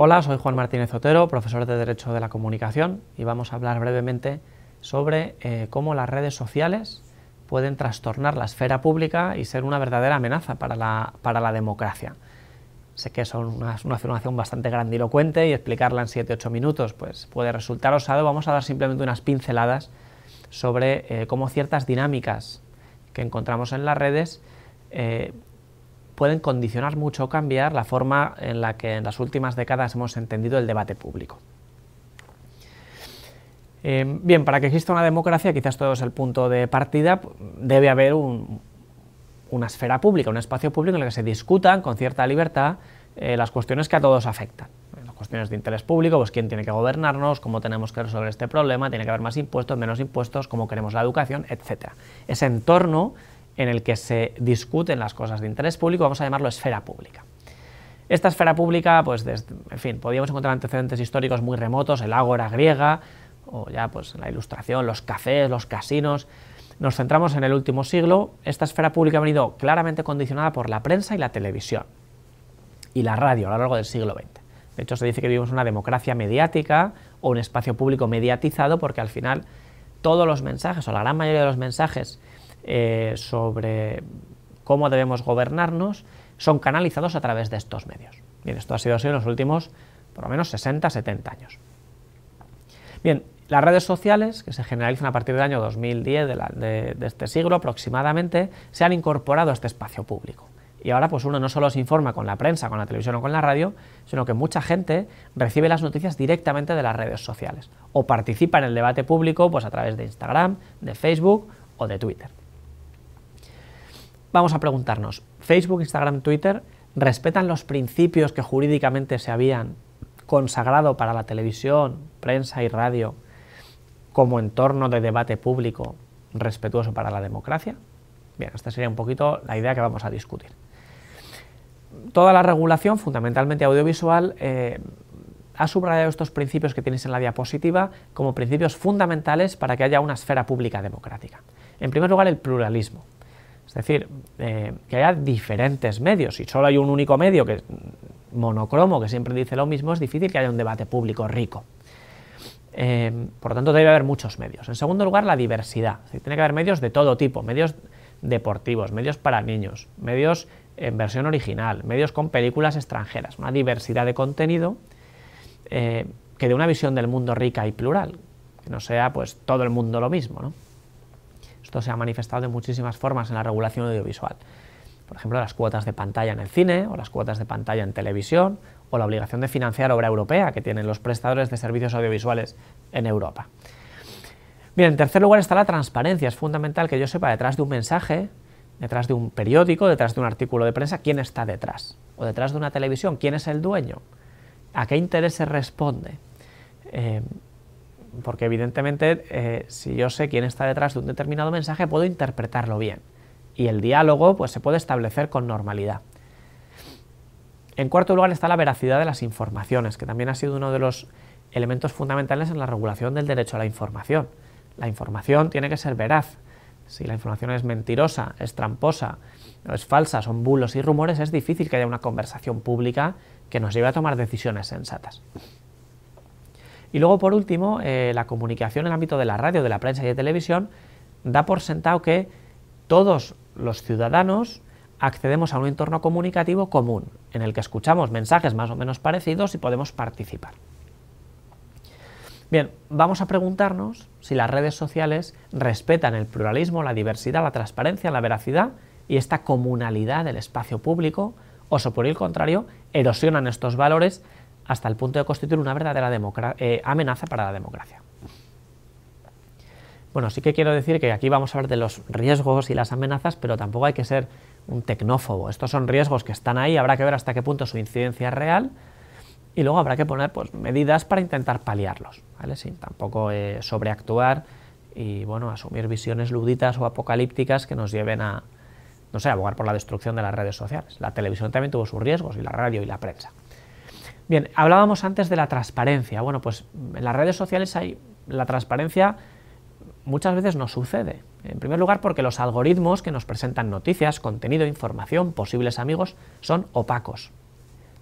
Hola, soy Juan Martínez Otero, profesor de Derecho de la Comunicación y vamos a hablar brevemente sobre eh, cómo las redes sociales pueden trastornar la esfera pública y ser una verdadera amenaza para la, para la democracia. Sé que es una, afirmación bastante grandilocuente y explicarla en 7-8 minutos pues, puede resultar osado. Vamos a dar simplemente unas pinceladas sobre eh, cómo ciertas dinámicas que encontramos en las redes eh, pueden condicionar mucho o cambiar la forma en la que en las últimas décadas hemos entendido el debate público. Eh, bien, para que exista una democracia, quizás todo es el punto de partida, debe haber una esfera pública, un espacio público en el que se discutan con cierta libertad eh, las cuestiones que a todos afectan. Eh, las cuestiones de interés público, pues quién tiene que gobernarnos, cómo tenemos que resolver este problema, tiene que haber más impuestos, menos impuestos, cómo queremos la educación, etc. Ese entorno en el que se discuten las cosas de interés público, vamos a llamarlo esfera pública. Esta esfera pública, pues, en fin, podíamos encontrar antecedentes históricos muy remotos, el ágora griega, o ya pues la ilustración, los cafés, los casinos. Nos centramos en el último siglo. Esta esfera pública ha venido claramente condicionada por la prensa y la televisión y la radio a lo largo del siglo XX. De hecho, se dice que vivimos una democracia mediática o un espacio público mediatizado porque al final todos los mensajes o la gran mayoría de los mensajes eh, sobre cómo debemos gobernarnos son canalizados a través de estos medios. Bien, esto ha sido así en los últimos por lo menos 60, 70 años. Bien, las redes sociales, que se generalizan a partir del año 2010 de, este siglo aproximadamente, se han incorporado a este espacio público. Y ahora pues uno no solo se informa con la prensa, con la televisión o con la radio, sino que mucha gente recibe las noticias directamente de las redes sociales o participa en el debate público pues a través de Instagram, de Facebook o de Twitter. Vamos a preguntarnos, ¿Facebook, Instagram, Twitter respetan los principios que jurídicamente se habían consagrado para la televisión, prensa y radio como entorno de debate público respetuoso para la democracia? Bien, esta sería un poquito la idea que vamos a discutir. Toda la regulación, fundamentalmente audiovisual, eh, ha subrayado estos principios que tienes en la diapositiva como principios fundamentales para que haya una esfera pública democrática. En primer lugar, el pluralismo. Es decir, eh, que haya diferentes medios. Si solo hay un único medio que monocromo, que siempre dice lo mismo, es difícil que haya un debate público rico. Eh, por lo tanto, debe haber muchos medios. En segundo lugar, la diversidad. tiene que haber medios de todo tipo, medios deportivos, medios para niños, medios en versión original, medios con películas extranjeras, una diversidad de contenido eh, que dé una visión del mundo rica y plural, que no sea pues todo el mundo lo mismo. ¿no? Esto se ha manifestado de muchísimas formas en la regulación audiovisual. Por ejemplo, las cuotas de pantalla en el cine o las cuotas de pantalla en televisión o la obligación de financiar obra europea que tienen los prestadores de servicios audiovisuales en Europa. Bien, en tercer lugar está la transparencia. Es fundamental que yo sepa detrás de un mensaje, detrás de un periódico, detrás de un artículo de prensa, quién está detrás. O detrás de una televisión, quién es el dueño. ¿A qué interés se responde? Eh, porque evidentemente eh, si yo sé quién está detrás de un determinado mensaje, puedo interpretarlo bien. Y el diálogo pues, se puede establecer con normalidad. En cuarto lugar está la veracidad de las informaciones, que también ha sido uno de los elementos fundamentales en la regulación del derecho a la información. La información tiene que ser veraz. Si la información es mentirosa, es tramposa, o es falsa, son bulos y rumores, es difícil que haya una conversación pública que nos lleve a tomar decisiones sensatas. Y luego, por último, eh, la comunicación en el ámbito de la radio, de la prensa y de televisión da por sentado que todos los ciudadanos accedemos a un entorno comunicativo común, en el que escuchamos mensajes más o menos parecidos y podemos participar. Bien, vamos a preguntarnos si las redes sociales respetan el pluralismo, la diversidad, la transparencia, la veracidad y esta comunalidad del espacio público, o si por el contrario erosionan estos valores hasta el punto de constituir una verdadera eh, amenaza para la democracia. Bueno, sí que quiero decir que aquí vamos a hablar de los riesgos y las amenazas, pero tampoco hay que ser un tecnófobo. Estos son riesgos que están ahí, habrá que ver hasta qué punto su incidencia es real y luego habrá que poner pues, medidas para intentar paliarlos, ¿vale? sin tampoco eh, sobreactuar y bueno, asumir visiones luditas o apocalípticas que nos lleven a, no sé, a abogar por la destrucción de las redes sociales. La televisión también tuvo sus riesgos y la radio y la prensa. Bien, hablábamos antes de la transparencia. Bueno, pues en las redes sociales hay la transparencia muchas veces no sucede. En primer lugar, porque los algoritmos que nos presentan noticias, contenido, información, posibles amigos, son opacos.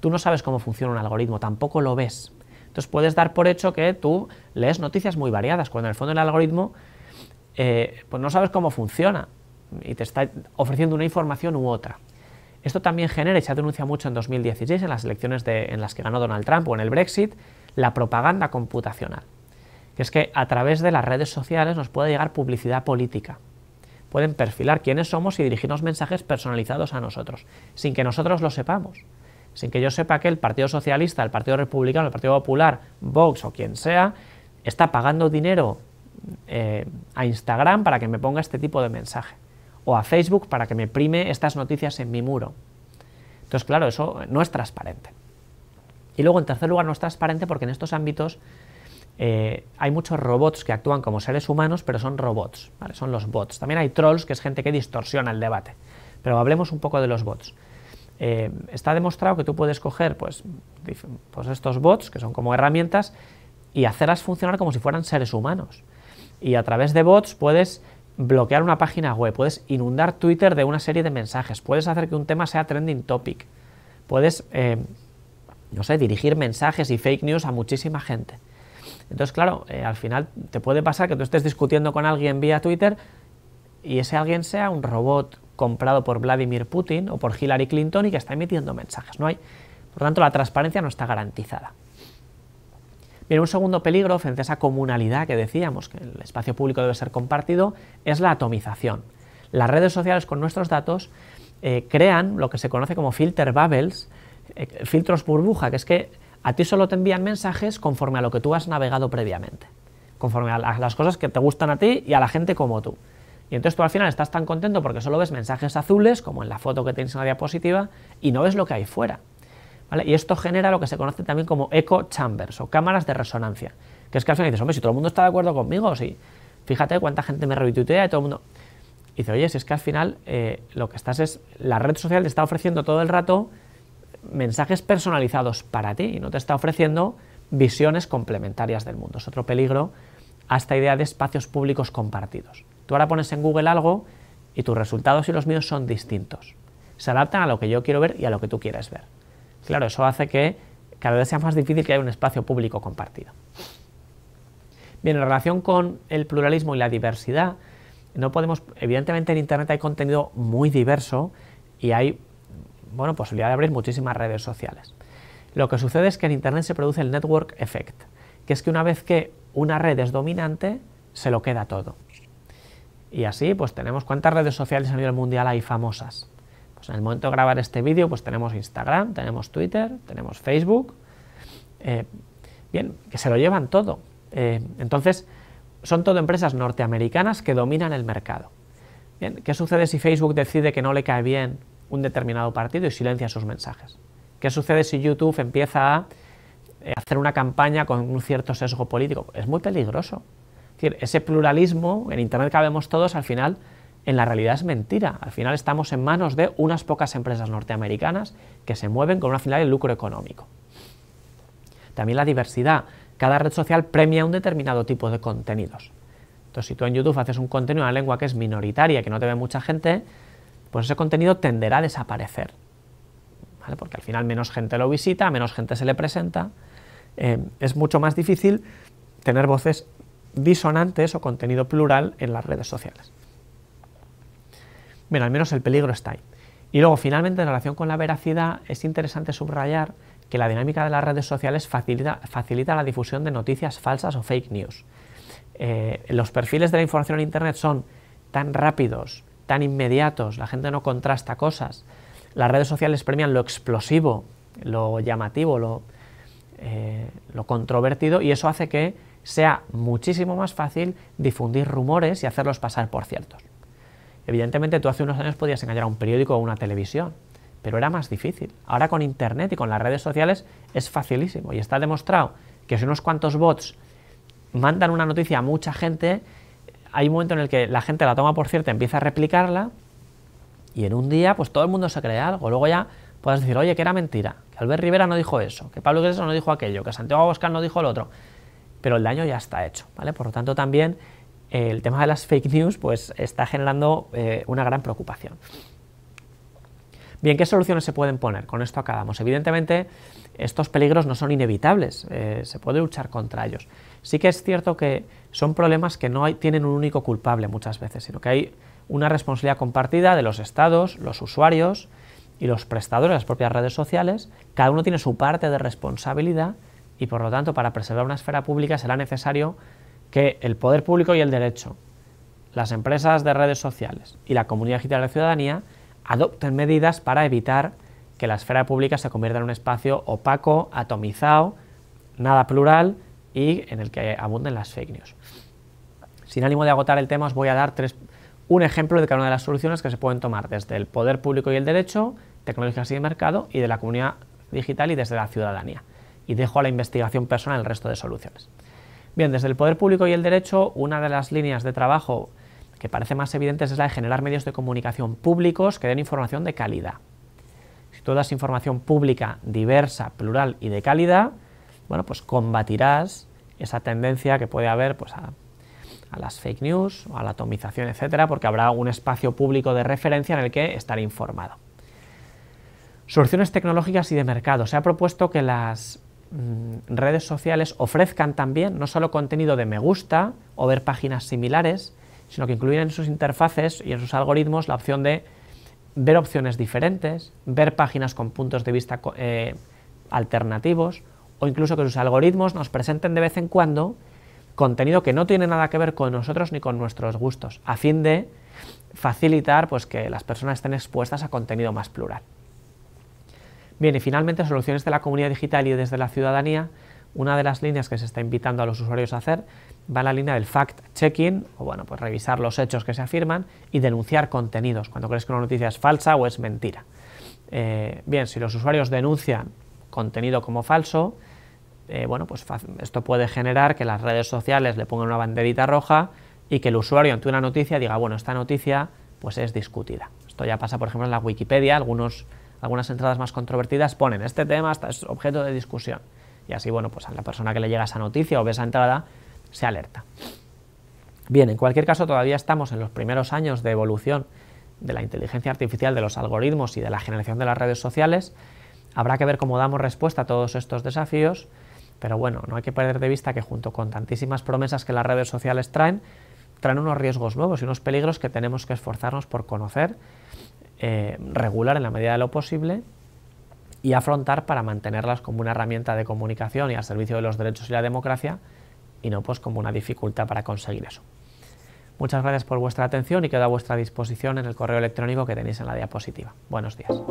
Tú no sabes cómo funciona un algoritmo, tampoco lo ves. Entonces puedes dar por hecho que tú lees noticias muy variadas, cuando en el fondo el algoritmo eh, pues no sabes cómo funciona y te está ofreciendo una información u otra. Esto también genera, y se ha denunciado mucho en 2016, en las elecciones en las que ganó Donald Trump o en el Brexit, la propaganda computacional. Que es que a través de las redes sociales nos puede llegar publicidad política. Pueden perfilar quiénes somos y dirigirnos mensajes personalizados a nosotros, sin que nosotros lo sepamos. Sin que yo sepa que el Partido Socialista, el Partido Republicano, el Partido Popular, Vox o quien sea, está pagando dinero eh, a Instagram para que me ponga este tipo de mensaje o a Facebook para que me prime estas noticias en mi muro. Entonces, claro, eso no es transparente. Y luego, en tercer lugar, no es transparente porque en estos ámbitos eh, hay muchos robots que actúan como seres humanos, pero son robots, son los bots. También hay trolls, que es gente que distorsiona el debate. Pero hablemos un poco de los bots. Eh, está demostrado que tú puedes coger pues, pues estos bots, que son como herramientas, y hacerlas funcionar como si fueran seres humanos. Y a través de bots puedes bloquear una página web, puedes inundar Twitter de una serie de mensajes, puedes hacer que un tema sea trending topic, puedes, eh, no sé, dirigir mensajes y fake news a muchísima gente. Entonces, claro, eh, al final te puede pasar que tú estés discutiendo con alguien vía Twitter y ese alguien sea un robot comprado por Vladimir Putin o por Hillary Clinton y que está emitiendo mensajes. No hay, por tanto, la transparencia no está garantizada. Bien, un segundo peligro frente a esa comunalidad que decíamos, que el espacio público debe ser compartido, es la atomización. Las redes sociales con nuestros datos eh, crean lo que se conoce como filter bubbles, eh, filtros burbuja, que es que a ti solo te envían mensajes conforme a lo que tú has navegado previamente, conforme a las cosas que te gustan a ti y a la gente como tú. Y entonces tú al final estás tan contento porque solo ves mensajes azules, como en la foto que tienes en la diapositiva, y no ves lo que hay fuera. Y esto genera lo que se conoce también como echo chambers o cámaras de resonancia, que es que al final dices, hombre, si todo el mundo está de acuerdo conmigo, sí, fíjate cuánta gente me idea y todo el mundo... Y dice, oye, si es que al final eh, lo que estás es, la red social te está ofreciendo todo el rato mensajes personalizados para ti y no te está ofreciendo visiones complementarias del mundo. Es otro peligro a esta idea de espacios públicos compartidos. Tú ahora pones en Google algo y tus resultados y los míos son distintos. Se adaptan a lo que yo quiero ver y a lo que tú quieres ver. Claro, eso hace que cada vez sea más difícil que haya un espacio público compartido. Bien, en relación con el pluralismo y la diversidad, no podemos, evidentemente en Internet hay contenido muy diverso y hay bueno, posibilidad de abrir muchísimas redes sociales. Lo que sucede es que en Internet se produce el network effect, que es que una vez que una red es dominante, se lo queda todo. Y así, pues tenemos cuántas redes sociales a nivel mundial hay famosas. Pues en el momento de grabar este vídeo, pues tenemos Instagram, tenemos Twitter, tenemos Facebook. Eh, bien, que se lo llevan todo. Eh, entonces, son todo empresas norteamericanas que dominan el mercado. Bien, ¿qué sucede si Facebook decide que no le cae bien un determinado partido y silencia sus mensajes? ¿Qué sucede si YouTube empieza a eh, hacer una campaña con un cierto sesgo político? Es muy peligroso. decir, ese pluralismo, en Internet cabemos todos, al final en la realidad es mentira. Al final estamos en manos de unas pocas empresas norteamericanas que se mueven con una finalidad de lucro económico. También la diversidad. Cada red social premia un determinado tipo de contenidos. Entonces, si tú en YouTube haces un contenido en una lengua que es minoritaria, que no te ve mucha gente, pues ese contenido tenderá a desaparecer. Porque al final menos gente lo visita, menos gente se le presenta. Eh, es mucho más difícil tener voces disonantes o contenido plural en las redes sociales. Bueno, al menos el peligro está ahí. Y luego, finalmente, en relación con la veracidad, es interesante subrayar que la dinámica de las redes sociales facilita, la difusión de noticias falsas o fake news. Eh, los perfiles de la información en Internet son tan rápidos, tan inmediatos, la gente no contrasta cosas. Las redes sociales premian lo explosivo, lo llamativo, lo, eh, lo controvertido y eso hace que sea muchísimo más fácil difundir rumores y hacerlos pasar por ciertos. Evidentemente tú hace unos años podías engañar a un periódico o una televisión, pero era más difícil. Ahora con Internet y con las redes sociales es facilísimo y está demostrado que si unos cuantos bots mandan una noticia a mucha gente, hay un momento en el que la gente la toma por cierta, empieza a replicarla y en un día pues todo el mundo se cree algo. Luego ya puedes decir, oye, que era mentira, que Albert Rivera no dijo eso, que Pablo Iglesias no dijo aquello, que Santiago Abascal no dijo lo otro. Pero el daño ya está hecho, ¿vale? Por lo tanto también el tema de las fake news pues, está generando eh, una gran preocupación. Bien, ¿qué soluciones se pueden poner? Con esto acabamos. Evidentemente, estos peligros no son inevitables, eh, se puede luchar contra ellos. Sí que es cierto que son problemas que no tienen un único culpable muchas veces, sino que hay una responsabilidad compartida de los estados, los usuarios y los prestadores de las propias redes sociales. Cada uno tiene su parte de responsabilidad y, por lo tanto, para preservar una esfera pública será necesario que el poder público y el derecho, las empresas de redes sociales y la comunidad digital de la ciudadanía adopten medidas para evitar que la esfera pública se convierta en un espacio opaco, atomizado, nada plural y en el que abunden las fake news. Sin ánimo de agotar el tema, os voy a dar tres, un ejemplo de cada una de las soluciones que se pueden tomar desde el poder público y el derecho, tecnologías y el mercado, y de la comunidad digital y desde la ciudadanía. Y dejo a la investigación personal el resto de soluciones. Bien, desde el poder público y el derecho, una de las líneas de trabajo que parece más evidente es la de generar medios de comunicación públicos que den información de calidad. Si tú das información pública, diversa, plural y de calidad, bueno, pues combatirás esa tendencia que puede haber pues, a, a las fake news, a la atomización, etcétera, porque habrá un espacio público de referencia en el que estar informado. Soluciones tecnológicas y de mercado. Se ha propuesto que las Mm, redes sociales ofrezcan también no solo contenido de me gusta o ver páginas similares, sino que incluyan en sus interfaces y en sus algoritmos la opción de ver opciones diferentes, ver páginas con puntos de vista eh, alternativos o incluso que sus algoritmos nos presenten de vez en cuando contenido que no tiene nada que ver con nosotros ni con nuestros gustos, a fin de facilitar pues, que las personas estén expuestas a contenido más plural. Bien, y finalmente, soluciones de la comunidad digital y desde la ciudadanía. Una de las líneas que se está invitando a los usuarios a hacer va a la línea del fact-checking, o bueno, pues revisar los hechos que se afirman y denunciar contenidos cuando crees que una noticia es falsa o es mentira. Eh, bien, si los usuarios denuncian contenido como falso, eh, bueno, pues esto puede generar que las redes sociales le pongan una banderita roja y que el usuario ante una noticia diga, bueno, esta noticia pues es discutida. Esto ya pasa, por ejemplo, en la Wikipedia, algunos algunas entradas más controvertidas ponen este tema hasta es objeto de discusión. Y así, bueno, pues a la persona que le llega esa noticia o ve esa entrada, se alerta. Bien, en cualquier caso, todavía estamos en los primeros años de evolución de la inteligencia artificial, de los algoritmos y de la generación de las redes sociales. Habrá que ver cómo damos respuesta a todos estos desafíos, pero bueno, no hay que perder de vista que junto con tantísimas promesas que las redes sociales traen, traen unos riesgos nuevos y unos peligros que tenemos que esforzarnos por conocer eh, regular en la medida de lo posible y afrontar para mantenerlas como una herramienta de comunicación y al servicio de los derechos y la democracia y no pues como una dificultad para conseguir eso. Muchas gracias por vuestra atención y quedo a vuestra disposición en el correo electrónico que tenéis en la diapositiva. Buenos días.